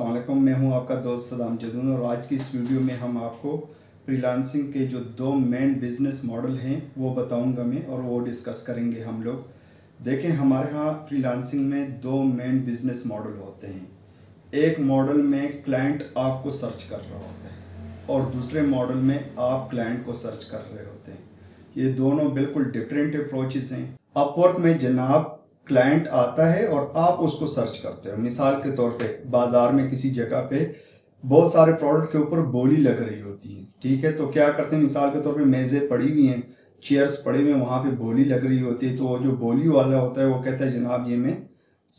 अल्लाम मैं हूं आपका दोस्त सदाम जदून और आज की इस वीडियो में हम आपको फ्रीलांसिंग के जो दो मेन बिजनेस मॉडल हैं वो बताऊंगा मैं और वो डिस्कस करेंगे हम लोग देखें हमारे यहाँ फ्रीलांसिंग में दो मेन बिजनेस मॉडल होते हैं एक मॉडल में क्लाइंट आपको सर्च कर रहा होता है और दूसरे मॉडल में आप क्लाइंट को सर्च कर रहे होते हैं ये दोनों बिल्कुल डिफरेंट अप्रोचेस हैं अपवर्क में जनाब क्लाइंट आता है और आप उसको सर्च करते हो मिसाल के तौर पे बाजार में किसी जगह पे बहुत सारे प्रोडक्ट के ऊपर बोली लग रही होती है ठीक है तो क्या करते हैं मिसाल के तौर पे मेज़ें पड़ी हुई हैं चेयर्स पड़े हुए हैं वहाँ पे बोली लग रही होती है तो जो बोली वाला होता है वो कहता है जनाब ये मैं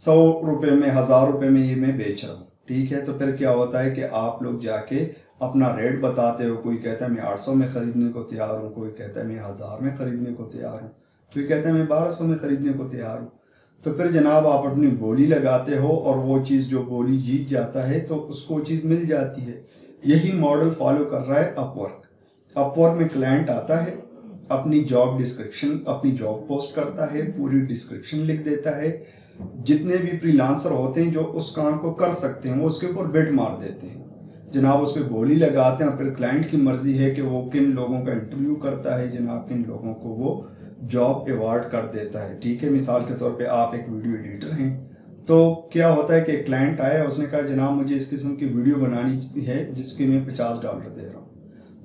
सौ रुपये में हज़ार रुपये में ये मैं बेच रहा हूँ ठीक है तो फिर क्या होता है कि आप लोग जाके अपना रेट बताते हो कोई कहता है मैं आठ सौ में ख़रीदने को तैयार हूँ कोई कहता है मैं हज़ार में ख़रीदने को तैयार हूँ कोई कहता है मैं बारह सौ में ख़रीदने को तैयार हूँ तो फिर जनाब आप अपनी बोली लगाते हो और वो चीज़ जो बोली जीत जाता है तो उसको चीज़ मिल जाती है यही मॉडल फॉलो कर रहा है अपवर्क अपवर्क में क्लाइंट आता है अपनी जॉब डिस्क्रिप्शन अपनी जॉब पोस्ट करता है पूरी डिस्क्रिप्शन लिख देता है जितने भी फ्रीलांसर होते हैं जो उस काम को कर सकते हैं वो उसके ऊपर बेट मार देते हैं जनाब उस पर बोली लगाते हैं और फिर क्लाइंट की मर्जी है कि वो किन लोगों का इंटरव्यू करता है जनाब किन लोगों को वो जॉब अवार्ड कर देता है ठीक है मिसाल के तौर पे आप एक वीडियो एडिटर हैं तो क्या होता है कि क्लाइंट आया उसने कहा जनाब मुझे इस किस्म की वीडियो बनानी है जिसकी मैं पचास डॉलर दे रहा हूँ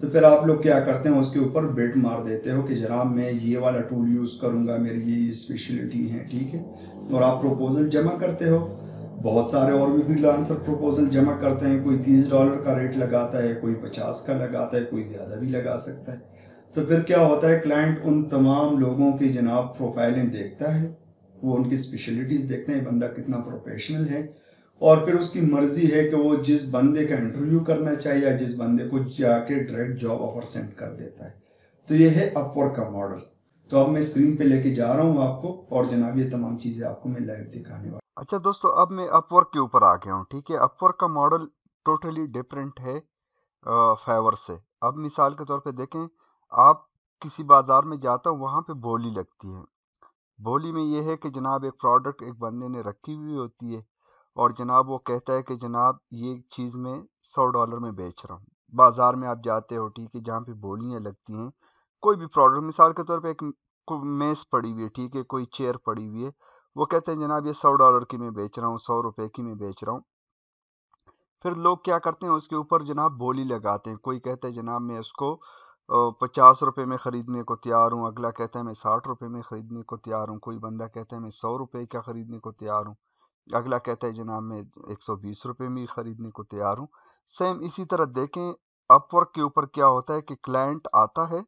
तो फिर आप लोग क्या करते हैं उसके ऊपर बेट मार देते हो कि जनाब मैं ये वाला टूल यूज़ करूँगा मेरी ये स्पेशलिटी है ठीक है और आप प्रपोजल जमा करते हो बहुत सारे और भी फ्रीलांसर प्रपोजल जमा करते हैं कोई तीस डॉलर का रेट लगाता है कोई पचास का लगाता है कोई ज़्यादा भी लगा सकता है तो फिर क्या होता है क्लाइंट उन तमाम लोगों की जनाब प्रोफाइलिंग देखता है वो उनकी स्पेशलिटीज़ देखते हैं बंदा कितना प्रोफेशनल है और फिर उसकी मर्जी है कि वो जिस बंदे का इंटरव्यू करना चाहिए या जिस बंदे को जाके डायरेक्ट जॉब ऑफर सेंड कर देता है तो ये है अपवर्क का मॉडल तो अब मैं स्क्रीन पे लेके जा रहा हूँ आपको और जनाब ये तमाम चीज़ें आपको मैं लाइव दिखाने वाला अच्छा दोस्तों अब मैं अपवर्क के ऊपर आ गया हूँ ठीक है अपवर्क का मॉडल टोटली डिफरेंट है फेवर से अब मिसाल के तौर पर देखें आप किसी बाज़ार में जाता हूँ वहाँ पे बोली लगती है बोली में ये है कि जनाब एक प्रोडक्ट एक बंदे ने रखी हुई होती है और जनाब वो कहता है कि जनाब ये चीज़ में सौ डॉलर में बेच रहा हूँ बाज़ार में आप जाते हो ठीक है जहाँ पे बोलियाँ लगती हैं कोई भी प्रोडक्ट मिसाल के तौर पे एक मेस पड़ी हुई है ठीक है कोई चेयर पड़ी हुई है वो कहते हैं जनाब ये सौ डॉलर की मैं बेच रहा हूँ सौ रुपये की मैं बेच रहा हूँ फिर लोग क्या करते हैं उसके ऊपर जनाब बोली लगाते हैं कोई कहता है जनाब मैं उसको पचास रुपए में ख़रीदने को तैयार हूँ अगला कहता है मैं साठ रुपए में ख़रीदने को तैयार हूँ कोई बंदा कहता है मैं सौ रुपए का ख़रीदने को तैयार हूँ अगला कहता है जनाब मैं एक सौ बीस रुपये में ख़रीदने को तैयार हूँ सेम इसी तरह देखें अपवर्क के ऊपर क्या होता है कि क्लाइंट आता है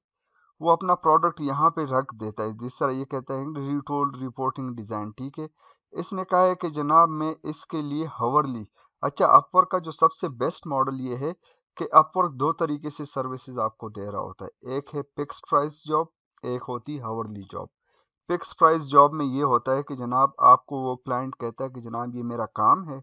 वो अपना प्रोडक्ट यहाँ पे रख देता है जिस तरह ये कहते हैं रिटोल रिपोर्टिंग डिज़ाइन ठीक है इसने कहा है कि जनाब मैं इसके लिए हवरली अच्छा अपवर्क का जो सबसे बेस्ट मॉडल ये है कि अपवर्क दो तरीके से सर्विसेज आपको दे रहा होता है एक है फिक्स प्राइस जॉब एक होती है hourly job fix price job में ये होता है कि जनाब आपको वो क्लाइंट कहता है कि जनाब ये मेरा काम है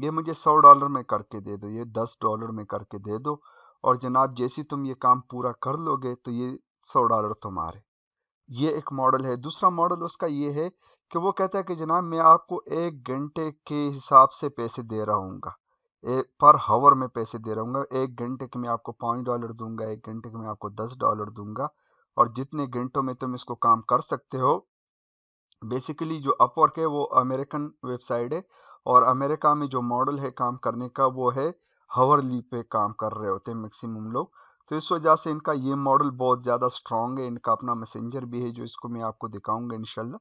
ये मुझे सौ डॉलर में करके दे दो ये दस डॉलर में करके दे दो और जनाब जैसे तुम ये काम पूरा कर लोगे तो ये सौ डॉलर तुम्हारे ये एक मॉडल है दूसरा मॉडल उसका ये है कि वो कहता है कि जनाब मैं आपको एक घंटे के हिसाब से पैसे दे रहा हूँ पर हावर में पैसे दे रहा हूँ एक घंटे के मैं आपको पाँच डॉलर दूंगा एक घंटे के मैं आपको दस डॉलर दूंगा और जितने घंटों में तुम इसको काम कर सकते हो बेसिकली जो अपवर्क है वो अमेरिकन वेबसाइट है और अमेरिका में जो मॉडल है काम करने का वो है हवरली पे काम कर रहे होते हैं मैक्सिमम लोग तो इस वजह से इनका ये मॉडल बहुत ज़्यादा स्ट्रॉन्ग है इनका अपना मैसेंजर भी है जो इसको मैं आपको दिखाऊंगा इनशाला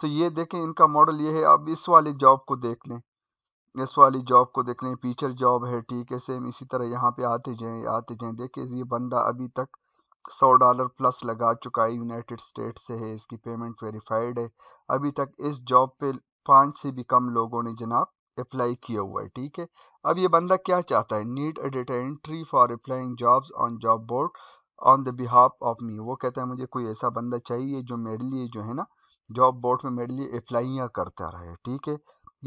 तो ये देखें इनका मॉडल ये है अब इस वाले जॉब को देख लें इस वाली जॉब को देख लें फीचर जॉब है ठीक है सेम इसी तरह यहाँ पे आते जाएं आते जाएं देखिए ये बंदा अभी तक सौ डॉलर प्लस लगा चुका है यूनाइटेड स्टेट से है इसकी पेमेंट वेरीफाइड है अभी तक इस जॉब पे पाँच से भी कम लोगों ने जनाब अप्लाई किया हुआ है ठीक है अब ये बंदा क्या चाहता है need a data entry for applying jobs on job board on the behalf of me वो कहता है मुझे कोई ऐसा बंदा चाहिए जो मेरे लिए जो है ना जॉब बोर्ड में मेरे लिए अप्लाइयाँ करता रहे ठीक है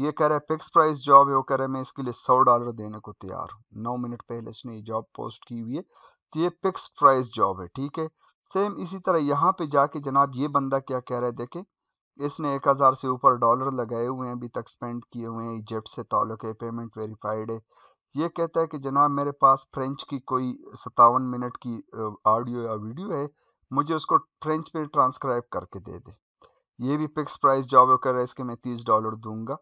ये कह रहा है फिक्स प्राइस जॉब है वो कह रहा है मैं इसके लिए सौ डॉलर देने को तैयार हूँ नौ मिनट पहले इसने ये जॉब पोस्ट की हुई है तो ये फिक्स प्राइस जॉब है ठीक है सेम इसी तरह यहाँ पे जाके जनाब ये बंदा क्या कह रहा है देखे इसने एक हज़ार से ऊपर डॉलर लगाए हुए हैं अभी तक स्पेंड किए हुए हैं इजिप्ट से ताल्लुक है पेमेंट वेरीफाइड है ये कहता है कि जनाब मेरे पास फ्रेंच की कोई सतावन मिनट की ऑडियो या वीडियो है मुझे उसको फ्रेंच में ट्रांसक्राइब करके दे दे ये भी फिक्स प्राइस जॉब कर रहा है इसके मैं तीस डॉलर दूंगा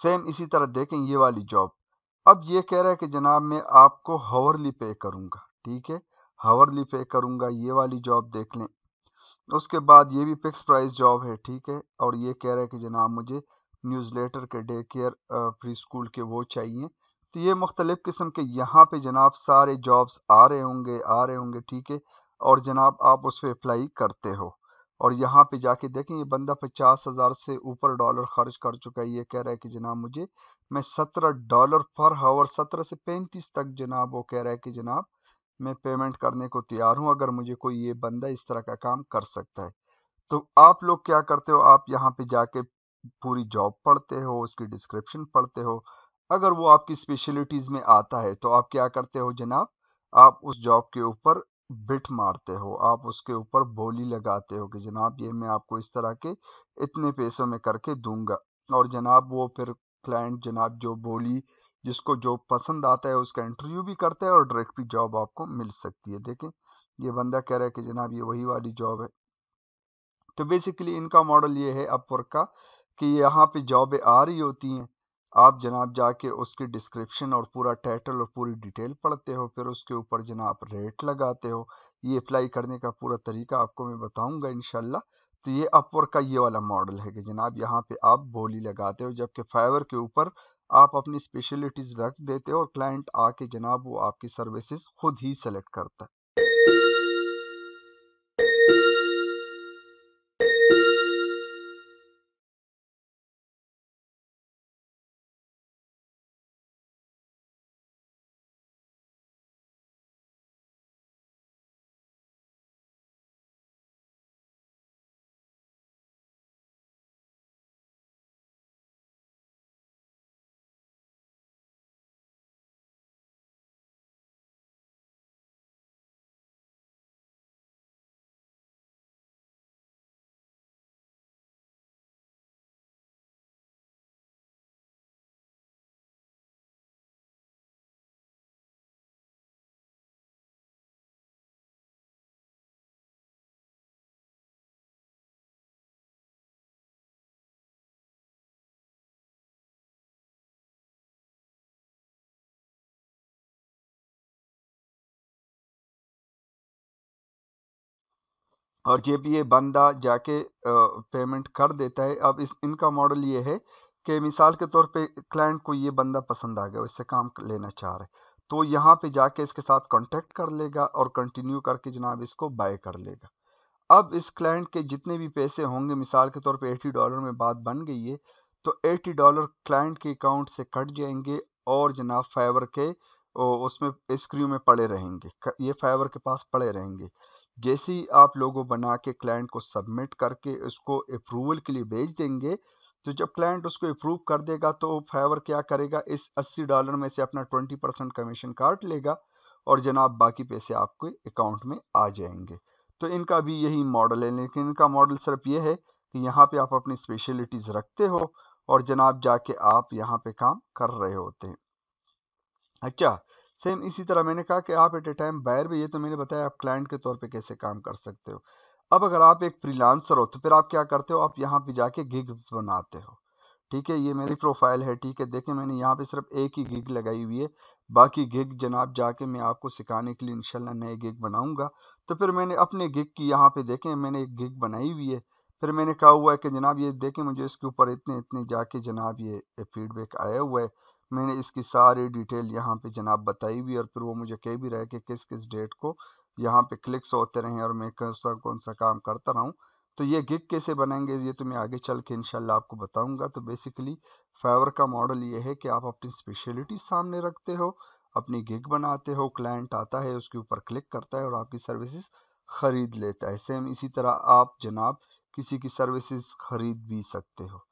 सेम इसी तरह देखें ये वाली जॉब अब ये कह रहा है कि जनाब मैं आपको हावरली पे करूँगा ठीक है हावरली पे करूँगा ये वाली जॉब देख लें उसके बाद ये भी फिक्स प्राइस जॉब है ठीक है और ये कह रहा है कि जनाब मुझे न्यूज़ लेटर के डे केयर फ्री स्कूल के वो चाहिए तो ये मुख्तलिफ़ किस्म के यहाँ पे जनाब सारे जॉब्स आ रहे होंगे आ रहे होंगे ठीक है और जनाब आप उस पर अप्लाई करते हो और यहाँ पे जाके देखें ये बंदा पचास हज़ार से ऊपर डॉलर खर्च कर चुका है ये कह रहा है कि जनाब मुझे मैं सत्रह डॉलर पर हावर सत्रह से पैंतीस तक जनाब वो कह रहा है कि जनाब मैं पेमेंट करने को तैयार हूँ अगर मुझे कोई ये बंदा इस तरह का काम कर सकता है तो आप लोग क्या करते हो आप यहाँ पे जाके पूरी जॉब पढ़ते हो उसकी डिस्क्रिप्शन पढ़ते हो अगर वो आपकी स्पेशलिटीज़ में आता है तो आप क्या करते हो जनाब आप उस जॉब के ऊपर बिट मारते हो आप उसके ऊपर बोली लगाते हो कि जनाब ये मैं आपको इस तरह के इतने पैसों में करके दूंगा और जनाब वो फिर क्लाइंट जनाब जो बोली जिसको जो पसंद आता है उसका इंटरव्यू भी करता है और डायरेक्ट भी जॉब आपको मिल सकती है देखें ये बंदा कह रहा है कि जनाब ये वही वाली जॉब है तो बेसिकली इनका मॉडल ये है अपवर्क का कि यहाँ पे जॉबें आ रही होती हैं आप जनाब जाके उसकी डिस्क्रिप्शन और पूरा टाइटल और पूरी डिटेल पढ़ते हो फिर उसके ऊपर जनाब रेट लगाते हो ये अप्लाई करने का पूरा तरीका आपको मैं बताऊंगा इनशाला तो ये अपवर का ये वाला मॉडल है कि जनाब यहाँ पे आप बोली लगाते हो जबकि फाइवर के ऊपर आप अपनी स्पेशलिटीज़ रख देते हो और क्लाइंट आके जनाब वो आपकी सर्विसेज खुद ही सेलेक्ट करता है और जे भी ये बंदा जाके पेमेंट कर देता है अब इस इनका मॉडल ये है कि मिसाल के तौर पे क्लाइंट को ये बंदा पसंद आ गया इससे काम लेना चाह रहे तो यहाँ पे जाके इसके साथ कॉन्टेक्ट कर लेगा और कंटिन्यू करके जनाब इसको बाय कर लेगा अब इस क्लाइंट के जितने भी पैसे होंगे मिसाल के तौर पर एटी डॉलर में बात बन गई है तो एटी डॉलर क्लाइंट के अकाउंट से कट जाएंगे और जनाब फाइवर के उसमें स्क्रीन में पड़े रहेंगे ये फाइवर के पास पड़े रहेंगे जैसे ही आप लोगो बना के क्लाइंट को सबमिट करके उसको अप्रूवल के लिए भेज देंगे तो जब क्लाइंट उसको अप्रूव कर देगा तो फाइवर क्या करेगा इस 80 डॉलर में से अपना 20 परसेंट कमीशन काट लेगा और जनाब बाकी पैसे आपके अकाउंट में आ जाएंगे तो इनका भी यही मॉडल है लेकिन इनका मॉडल सिर्फ ये है कि यहाँ पे आप अपनी स्पेशलिटीज़ रखते हो और जनाब जाके आप यहाँ पे काम कर रहे होते हैं अच्छा सेम इसी तरह मैंने कहा कि आप एट ए टाइम बायर भी ये तो मैंने बताया आप क्लाइंट के तौर पे कैसे काम कर सकते हो अब अगर आप एक फ्रीलांसर हो तो फिर आप क्या करते हो आप यहाँ पे जाके गिग्स बनाते हो ठीक है ये मेरी प्रोफाइल है ठीक है देखें मैंने यहाँ पे सिर्फ एक ही गिग लगाई हुई है बाकी गिग जनाब जाके मैं आपको सिखाने के लिए इनशाला नए गिग बनाऊंगा तो फिर मैंने अपने गिग की यहाँ पे देखें मैंने एक गिग बनाई हुई है फिर मैंने कहा हुआ है कि जनाब ये देखें मुझे इसके ऊपर इतने इतने जाके जनाब ये फीडबैक आया हुआ है मैंने इसकी सारी डिटेल यहाँ पे जनाब बताई भी और फिर वो मुझे कह भी रहा कि किस किस डेट को यहाँ पे क्लिक्स होते रहें और मैं कौन सा कौन सा काम करता रहूँ तो ये गिग कैसे बनाएंगे ये तो मैं आगे चल के इनशाला आपको बताऊँगा तो बेसिकली फाइवर का मॉडल ये है कि आप अपनी स्पेशलिटी सामने रखते हो अपनी गिग बनाते हो क्लाइंट आता है उसके ऊपर क्लिक करता है और आपकी सर्विसेज ख़रीद लेता है सेम इसी तरह आप जनाब किसी की सर्विसेज ख़रीद भी सकते हो